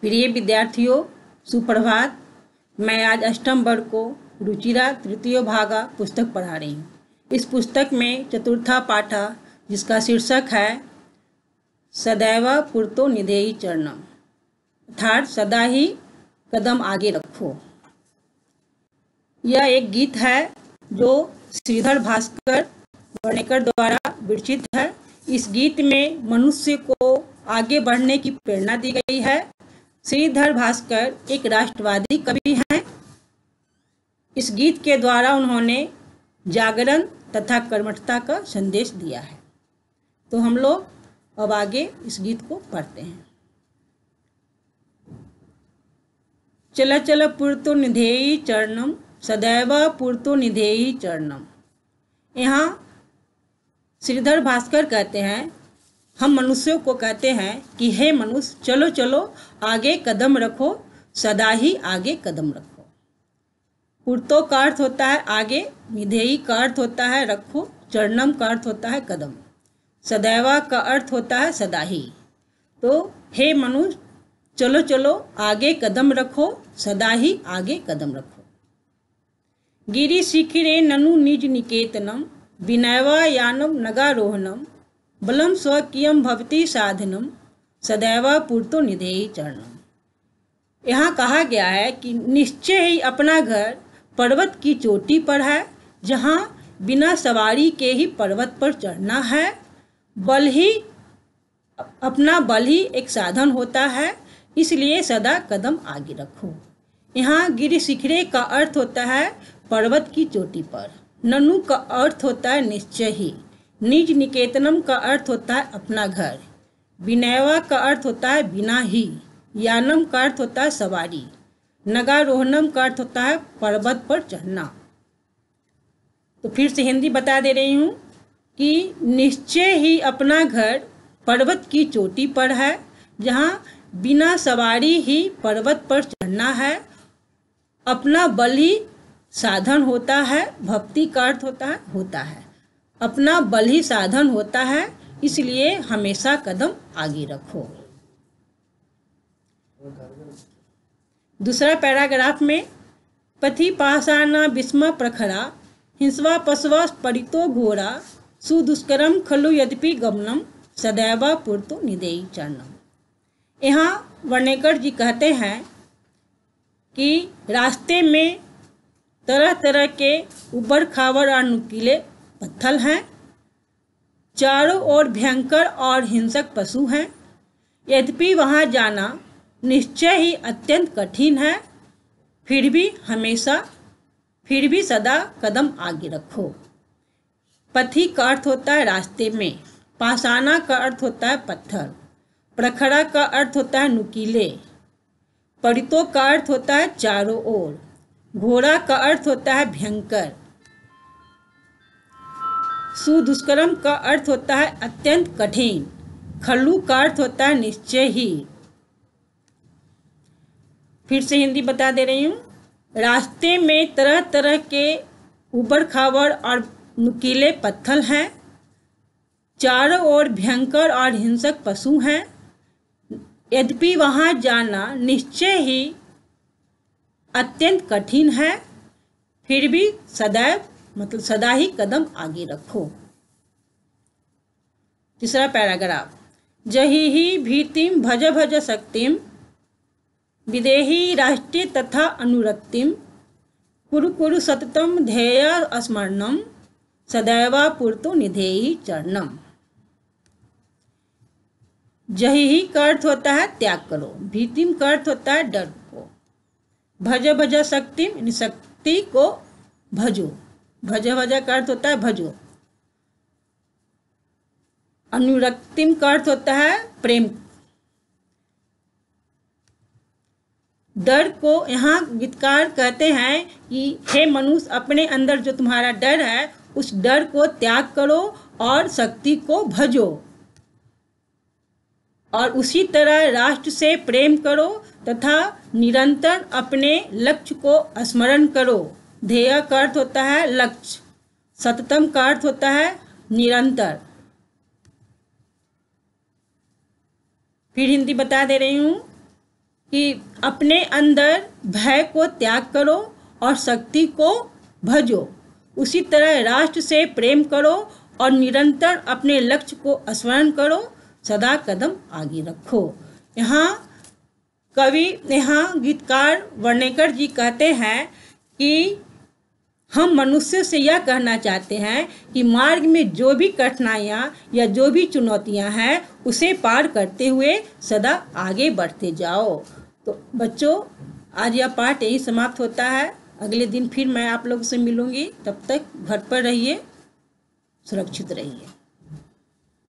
प्रिय विद्यार्थियों सुप्रभात मैं आज अष्टम वर्ग को रुचिरा तृतीय भागा पुस्तक पढ़ा रही हूँ इस पुस्तक में चतुर्था पाठा जिसका शीर्षक है सदैव पुरतो निधेयी चरण अर्थात सदा ही कदम आगे रखो यह एक गीत है जो श्रीधर भास्कर वर्णेकर द्वारा विरचित है इस गीत में मनुष्य को आगे बढ़ने की प्रेरणा दी गई है श्रीधर भास्कर एक राष्ट्रवादी कवि हैं इस गीत के द्वारा उन्होंने जागरण तथा कर्मठता का संदेश दिया है तो हम लोग अब आगे इस गीत को पढ़ते हैं चल चल पुरतु तो निधेयी चरणम सदैव पुरतु तो निधेयी चरणम यहाँ श्रीधर भास्कर कहते हैं हम मनुष्यों को कहते हैं कि हे मनुष्य चलो चलो आगे कदम रखो सदा ही आगे कदम रखो कुर्तो का अर्थ होता है आगे विधेयी का अर्थ होता है रखो चरणम का अर्थ होता है कदम सदैवा का अर्थ होता है सदा ही तो हे मनुष्य चलो चलो आगे कदम रखो सदा ही आगे कदम रखो गिरी शिखिरे ननु निज निकेतनम विनयवा यानम नगारोहणम बलम स्वकीयम भवती साधनम सदैव पूर्तो निधेय चरणम यहाँ कहा गया है कि निश्चय ही अपना घर पर्वत की चोटी पर है जहाँ बिना सवारी के ही पर्वत पर चढ़ना है बल ही अपना बल ही एक साधन होता है इसलिए सदा कदम आगे रखो यहाँ गिर शिखरे का अर्थ होता है पर्वत की चोटी पर ननु का अर्थ होता है निश्चय ही निज निकेतनम का अर्थ होता है अपना घर विनयवा का अर्थ होता है बिना ही यानम का अर्थ होता है सवारी नगारोहणम का अर्थ होता है पर्वत पर चढ़ना तो फिर से हिंदी बता दे रही हूँ कि निश्चय ही अपना घर पर्वत की चोटी पर है जहाँ बिना सवारी ही पर्वत पर चढ़ना है अपना बल ही साधन होता है भक्ति का अर्थ होता है होता है अपना बल ही साधन होता है इसलिए हमेशा कदम आगे रखो दूसरा पैराग्राफ में पथि पाषाणा विस्म प्रखरा हिंसवा पशवा परितो घोरा सुदुष्कर्म खलु यद्यपि गमनम सदैव पुरतो निदेयी चरणम यहाँ वर्णेकर जी कहते हैं कि रास्ते में तरह तरह के उबर खावर और नुकीले पत्थल हैं चारों ओर भयंकर और हिंसक पशु हैं यद्यपि वहाँ जाना निश्चय ही अत्यंत कठिन है फिर भी हमेशा फिर भी सदा कदम आगे रखो पथी का अर्थ होता है रास्ते में पाषाणा का अर्थ होता है पत्थर प्रखरा का अर्थ होता है नुकीले परितों का अर्थ होता है चारों ओर घोड़ा का अर्थ होता है भयंकर सुदुष्कर्म का अर्थ होता है अत्यंत कठिन खल्लू का अर्थ होता है निश्चय ही फिर से हिंदी बता दे रही हूँ रास्ते में तरह तरह के ऊबड़ खाबड़ और नुकीले पत्थर हैं चारों ओर भयंकर और हिंसक पशु हैं यद्यपि वहाँ जाना निश्चय ही अत्यंत कठिन है फिर भी सदैव मतलब सदा ही कदम आगे रखो तीसरा पैराग्राफ जही ही भीतिम भज भज शक्तिम विदेही राष्ट्रीय तथा अनुरक्तिम कुरु कुरु सततम ध्येय स्मरणम सदैव पूर्तो निधेयी चरणम जही ही का अर्थ होता है त्याग करो भीतिम का अर्थ होता है डर को भज भज शक्तिम शक्ति को भजो भज भजा का अर्थ होता है भजो अनुरक्तिम का अर्थ होता है प्रेम डर को यहाँ गीतकार कहते हैं कि हे मनुष्य अपने अंदर जो तुम्हारा डर है उस डर को त्याग करो और शक्ति को भजो और उसी तरह राष्ट्र से प्रेम करो तथा निरंतर अपने लक्ष्य को स्मरण करो ध्येय का अर्थ होता है लक्ष्य सततम का अर्थ होता है निरंतर फिर हिंदी बता दे रही हूँ कि अपने अंदर भय को त्याग करो और शक्ति को भजो उसी तरह राष्ट्र से प्रेम करो और निरंतर अपने लक्ष्य को स्मरण करो सदा कदम आगे रखो यहाँ कवि यहाँ गीतकार वर्णेकर जी कहते हैं कि हम मनुष्य से यह कहना चाहते हैं कि मार्ग में जो भी कठिनाइयाँ या जो भी चुनौतियाँ हैं उसे पार करते हुए सदा आगे बढ़ते जाओ तो बच्चों आज यह पाठ यही समाप्त होता है अगले दिन फिर मैं आप लोगों से मिलूँगी तब तक घर पर रहिए सुरक्षित रहिए